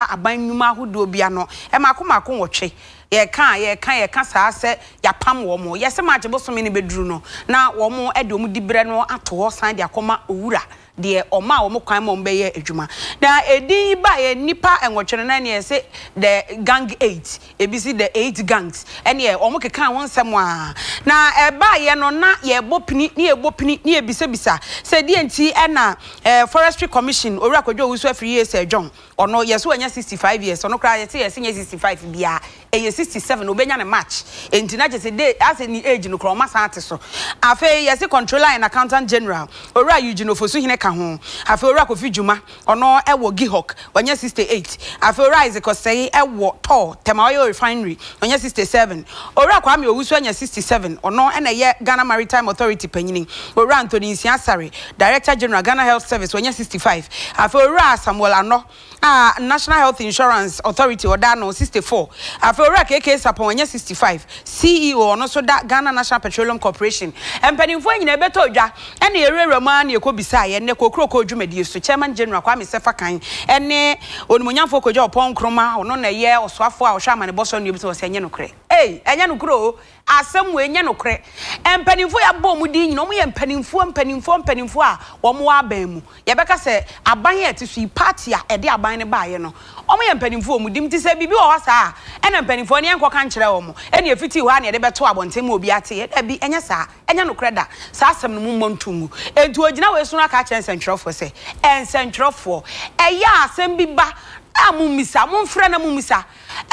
aban nnwuma ahodoɔ bia no ɛmaako maako wɔtwe yɛka yɛka yɛka saa sɛ yɛapam wɔ mo yɛsɛ maakye bosome no bɛduru no na wɔ mo de ɔm di berɛ no ato hɔ san de akɔma owura deɛ ɔma a wɔn kwan ma wɔn bɛyɛ adwuma na edi ba yɛ nipa nwɔtwere na neɛ sɛ the gang eight ebi si the eight gangs ɛneɛ wɔn keka wɔn nsɛm a na ɛba yɛ no na yɛbɔ pini ne yɛbɔ pini ne yɛbisabisa sɛ deɛ nti ɛna ɛɛ forestry commission owura kwadwo owusu afiri yie sɛ john ɔno yɛsɛ wɔnyɛ sixty five years ɔno koraa yɛsɛ yɛsɛ nyɛ sixty five biara ɛyɛ sixty seven obɛnya ne match nti na kyerɛ sɛ de asɛ ne age no korɔ ɔma san ate so afei yɛsɛ controller and accountant general owura eugene ofosu hene ka ho afei owura kofi juma ɔno ɛwɔ gihok ɔnyɛ sixty eight afei owura isaac ɔsɛyi ɛwɔ tɔɔ tɛma ɔyɛ refinery ɔnyɛ sixty seven owura kwame owusu ɛnyɛ sixty seven ɔno ɛna ɛyɛ ghana maritime authority panyini owura anthony nsia sare director general ghana health service wɔnyɛ 65 afei owura samuel Ano, a ah, national health insurance authority ɔda no 64 afei owura kk sapɔn wɔnyɛ 65 ceo ɔno nso da ghana national petroleum corporation mpanimfoɔ nyinaa ɛbɛtɔ dwa ɛna yɛwurawura mu a na yɛkɔ bisa yɛ nnɛ kokuroko dwumadie so chairman general kwame sefa kan ɛne onimonyamfoɔ kogya ɔpɔn nkroma ɔno na ɛyɛ ɔsoafoɔ a ɔhwɛ amanebɔ sɔ no yɛ bi sɛ ɔsɛ ei ɛnyɛ no kuro asɛm wɔ ɛnyɛ no korɛ mpanimfoɔ yɛabɔ mu din nyina ɔmo yɛ mpanimfoɔ mpanimfoɔ mpanimfoɔ a wɔn wɔ aban mu yɛbɛka sɛ aban yɛ ti so yi paati a ɛde aban ne baayɛ no ɔmo yɛ mpanimfoɔ ɔmo dim ti sɛ biribi wɔ hɔ saa ɛna mpanimfoɔ ne yɛn kɔka nkyerɛ wɔn ɛna efiti hɔ a na yɛde bɛto abɔnten mu obi ate yɛ dɛbi ɛnyɛ saa ɛnyɛ no korɛ da saa asɛm no mu mmɔ ntumu etu ogyina wɔ esun aka kyerɛ nsɛntwerɛfoɔ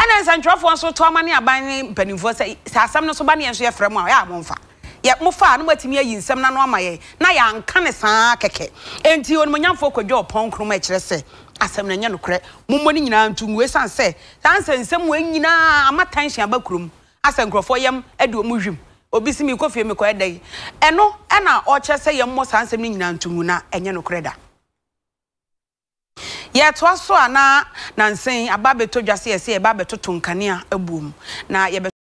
ɛna nsɛntwerɛfoɔ nso tɔ ama ne aban ne mpanimfoɔ sɛ sɛ asɛm no so ba ne yɛn nso yɛfrɛ mu a ɛyɛ a momfa yɛ mofa a no moatumi ayi nsɛm na no ama yɛ na yɛanka ne saa kɛkɛ enti onimonyamfoɔ kwadwa ɔpɔn krom ɛkyerɛ sɛ asɛm no nyɛ nokorɛ mommɔ no nyinaa nto ngu ɛsiane sɛ saa nsɛnsɛm wɔ nyinaa ama tanhyia aba kurom asɛ nkurɔfoɔ yɛm ɛde ɔmu wim obi si mi kɔfie mi kɔ ɛdɛ ɛno ɛna ɔkyerɛ sɛ yɛmmɔ saa nsɛm no nyinaa nto ngu na ɛnyɛ nokorɛ da yɛtoa so a na nansen aba abɛtɔ dwa sɛ yɛsɛ yɛba abɛtoto nkanea abuom na yɛbɛ